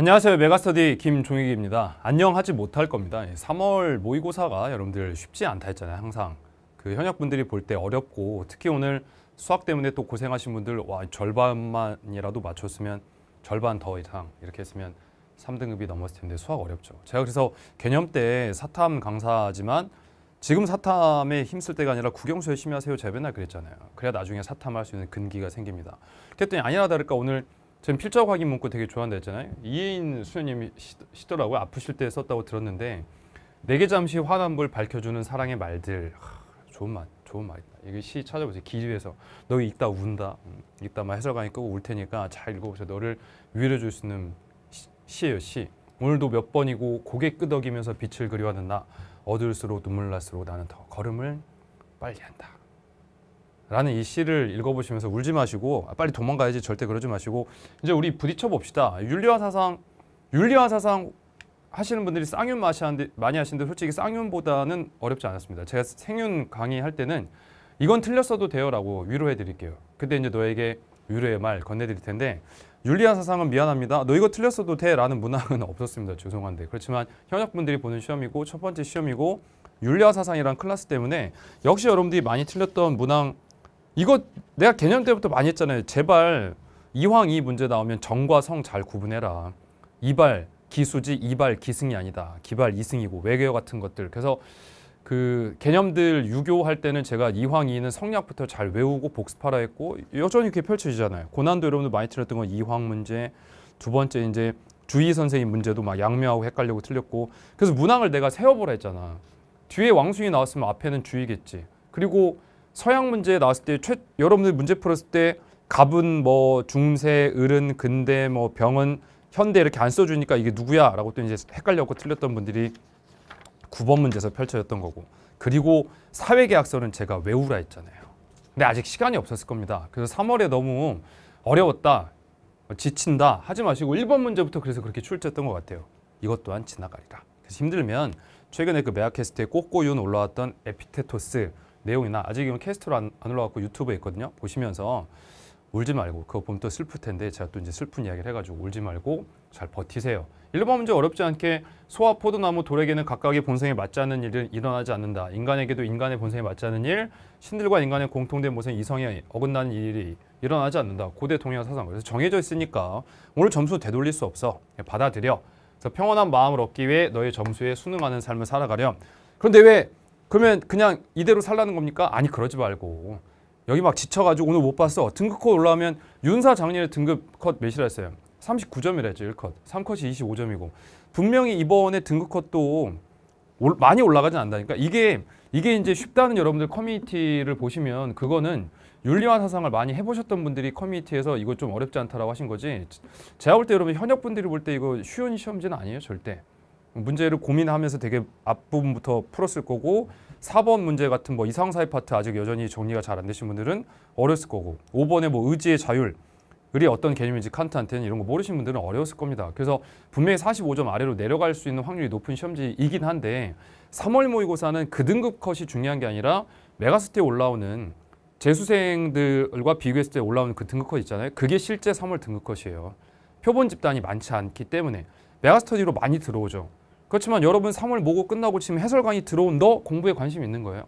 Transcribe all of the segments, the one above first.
안녕하세요. 메가스터디 김종익입니다. 안녕하지 못할 겁니다. 3월 예, 모의고사가 여러분들 쉽지 않다 했잖아요. 항상 그 현역분들이 볼 때 어렵고 특히 오늘 수학 때문에 또 고생하신 분들 와 절반만이라도 맞췄으면 절반 더 이상 이렇게 했으면 3등급이 넘었을 텐데 수학 어렵죠. 제가 그래서 개념 때 사탐 강사지만 지금 사탐에 힘쓸 때가 아니라 국영수 열심히 하세요. 제가 맨날 그랬잖아요. 그래야 나중에 사탐 할수 있는 근기가 생깁니다. 그랬더니 아니라 다를까 오늘 전 필적 확인 문구 되게 좋아한다 했잖아요. 이혜인 수녀님이 시더라고요. 아프실 때 썼다고 들었는데 내게 잠시 화난 불 밝혀주는 사랑의 말들 하, 좋은 말 좋은 말이다. 이게 시 찾아보세요. 기류에서 너 읽다 운다. 읽다 음, 막 해설관이 끄고 울 테니까 잘 읽어보세요. 너를 위로해줄 수 있는 시, 시예요 시. 오늘도 몇 번이고 고개 끄덕이면서 빛을 그리워하는 나 어들수록 눈물 날수록 나는 더 걸음을 빨리 한다. 라는 이 시를 읽어보시면서 울지 마시고 아, 빨리 도망가야지 절대 그러지 마시고 이제 우리 부딪혀 봅시다. 윤리와 사상 윤리와 사상 하시는 분들이 쌍윤 많이 하시는데 솔직히 쌍윤보다는 어렵지 않았습니다. 제가 생윤 강의할 때는 이건 틀렸어도 돼요라고 위로해 드릴게요. 그때 이제 너에게 위로의 말 건네드릴 텐데 윤리와 사상은 미안합니다. 너 이거 틀렸어도 돼라는 문항은 없었습니다. 죄송한데 그렇지만 현역분들이 보는 시험이고 첫 번째 시험이고 윤리와 사상이란 클래스 때문에 역시 여러분들이 많이 틀렸던 문항 이거 내가 개념 때부터 많이 했잖아요. 제발 이황 이 문제 나오면 정과 성 잘 구분해라. 이발 기수지 이발 기승이 아니다. 기발 이승이고 외교 같은 것들. 그래서 그 개념들 유교할 때는 제가 이황 이는 성략부터 잘 외우고 복습하라 했고 여전히 이렇게 펼쳐지잖아요. 고난도 여러분들 많이 틀렸던 건 이황 문제. 두 번째 이제 주의 선생님 문제도 막 양묘하고 헷갈리고 틀렸고 그래서 문항을 내가 세워보라 했잖아. 뒤에 왕순이 나왔으면 앞에는 주의겠지. 그리고 서양 문제 나왔을 때 최, 여러분들 문제 풀었을 때 갑은 뭐 중세, 을은 근대, 뭐 병은 현대 이렇게 안 써주니까 이게 누구야? 라고 또 이제 헷갈려갖고 틀렸던 분들이 9번 문제에서 펼쳐졌던 거고 그리고 사회계약서는 제가 외우라 했잖아요. 근데 아직 시간이 없었을 겁니다. 그래서 3월에 너무 어려웠다, 지친다 하지 마시고 1번 문제부터 그래서 그렇게 출제했던 것 같아요. 이것 또한 지나가리라. 그래서 힘들면 최근에 그 메아캐스트에 꼬꼬윤 올라왔던 에피테토스 내용이나 아직 은 캐스트로 안, 안 올라왔고 유튜브에 있거든요. 보시면서 울지 말고 그거 보면 또 슬플 텐데 제가 또 이제 슬픈 이야기를 해가지고 울지 말고 잘 버티세요. 1번 문제 어렵지 않게 소와 포도나무 돌에게는 각각의 본성에 맞지 않는 일은 일어나지 않는다. 인간에게도 인간의 본성에 맞지 않는 일, 신들과 인간의 공통된 모성 이성에 어긋나는 일이 일어나지 않는다. 고대 동양 사상. 그래서 정해져 있으니까 오늘 점수 되돌릴 수 없어. 예, 받아들여. 그래서 평온한 마음을 얻기 위해 너의 점수에 순응하는 삶을 살아가렴. 그런데 왜 그러면 그냥 이대로 살라는 겁니까? 아니 그러지 말고 여기 막 지쳐가지고 오늘 못 봤어. 등급컷 올라오면 윤사 작년에 등급컷 몇이라 했어요? 39점이랬죠. 1컷. 3컷이 25점이고. 분명히 이번에 등급컷도 올, 많이 올라가진 않다니까. 이게 이게 이제 쉽다는 여러분들 커뮤니티를 보시면 그거는 윤리화 사상을 많이 해보셨던 분들이 커뮤니티에서 이거 좀 어렵지 않다라고 하신 거지. 제가 볼 때 여러분 현역 분들이 볼 때 이거 쉬운 시험지는 아니에요. 절대. 문제를 고민하면서 되게 앞부분부터 풀었을 거고 4번 문제 같은 뭐 이상사회 파트 아직 여전히 정리가 잘 안 되신 분들은 어려웠을 거고 5번의 뭐 의지의 자율 의리 어떤 개념인지 칸트한테는 이런 거 모르신 분들은 어려웠을 겁니다. 그래서 분명히 45점 아래로 내려갈 수 있는 확률이 높은 시험지이긴 한데 3월 모의고사는 그 등급 컷이 중요한 게 아니라 메가스티에 올라오는 재수생들과 비교했을 때 올라오는 그 등급 컷 있잖아요. 그게 실제 3월 등급 컷이에요. 표본 집단이 많지 않기 때문에 메가스터디로 많이 들어오죠. 그렇지만 여러분 3월 모고 끝나고 지금 해설 강의 들어온 너 공부에 관심 있는 거예요.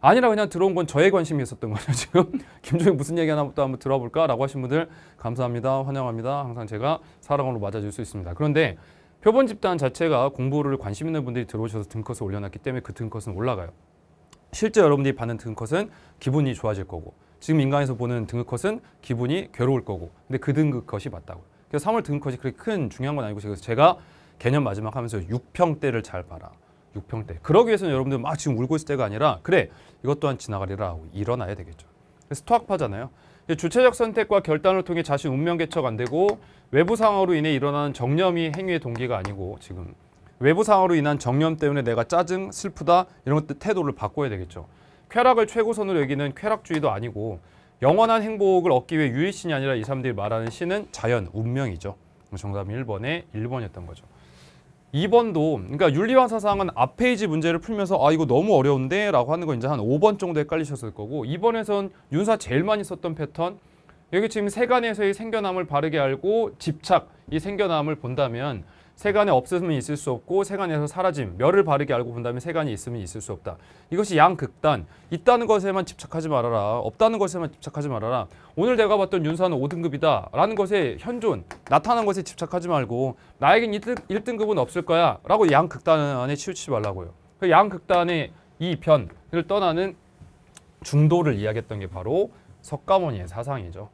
아니라 그냥 들어온 건 저의 관심이 있었던 거죠. 지금 김종인 무슨 얘기 하나부터 한번 들어볼까라고 하신 분들 감사합니다. 환영합니다. 항상 제가 사랑으로 맞아줄 수 있습니다. 그런데 표본 집단 자체가 공부를 관심 있는 분들이 들어오셔서 등컷을 올려놨기 때문에 그 등컷은 올라가요. 실제 여러분들이 받는 등컷은 기분이 좋아질 거고 지금 인간에서 보는 등급컷은 기분이 괴로울 거고 근데 그 등급컷이 맞다고요. 그래서 3월 등급컷이 그렇게 큰 중요한 건 아니고 제가 개념 마지막 하면서 6평대를 잘 봐라. 6평대. 그러기 위해서는 여러분들 막 지금 울고 있을 때가 아니라 그래 이것 또한 지나가리라 하고 일어나야 되겠죠. 그 토학파잖아요. 주체적 선택과 결단을 통해 자신 운명 개척 안 되고 외부 상황으로 인해 일어나는 정념이 행위의 동기가 아니고 지금 외부 상황으로 인한 정념 때문에 내가 짜증, 슬프다 이런 것들 태도를 바꿔야 되겠죠. 쾌락을 최고선으로 여기는 쾌락주의도 아니고 영원한 행복을 얻기 위해 유일신이 아니라 이 사람들이 말하는 신은 자연, 운명이죠. 정답 1번에 1번이었던 거죠. 2번도 그러니까 윤리와 사상은 앞 페이지 문제를 풀면서 아 이거 너무 어려운데 라고 하는 거 이제 한 5번 정도 헷갈리셨을 거고 2번에선 윤사 제일 많이 썼던 패턴 여기 지금 세간에서의 생겨남을 바르게 알고 집착 이 생겨남을 본다면 세간에 없음이 있을 수 없고 세간에서 사라짐, 멸을 바르게 알고 본다면 세간이 있으면 있을 수 없다. 이것이 양극단, 있다는 것에만 집착하지 말아라. 없다는 것에만 집착하지 말아라. 오늘 내가 봤던 윤사는 5등급이다. 라는 것에 현존, 나타난 것에 집착하지 말고 나에겐 1등, 급은 없을 거야. 라고 양극단 안에 치우치지 말라고요. 그 양극단의 이편을 떠나는 중도를 이야기했던 게 바로 석가모니의 사상이죠.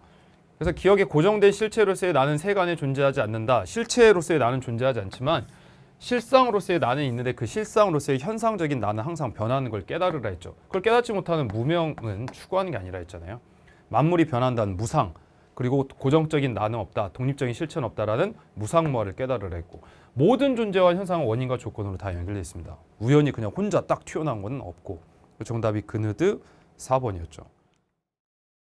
그래서 기억에 고정된 실체로서의 나는 세간에 존재하지 않는다. 실체로서의 나는 존재하지 않지만 실상으로서의 나는 있는데 그 실상으로서의 현상적인 나는 항상 변하는 걸 깨달으라 했죠. 그걸 깨닫지 못하는 무명은 추구하는 게 아니라 했잖아요. 만물이 변한다는 무상 그리고 고정적인 나는 없다, 독립적인 실체는 없다라는 무상무화를 깨달으라 했고 모든 존재와 현상은 원인과 조건으로 다 연결되어 있습니다. 우연히 그냥 혼자 딱 튀어나온 건 없고 그 정답이 그느드 4번이었죠.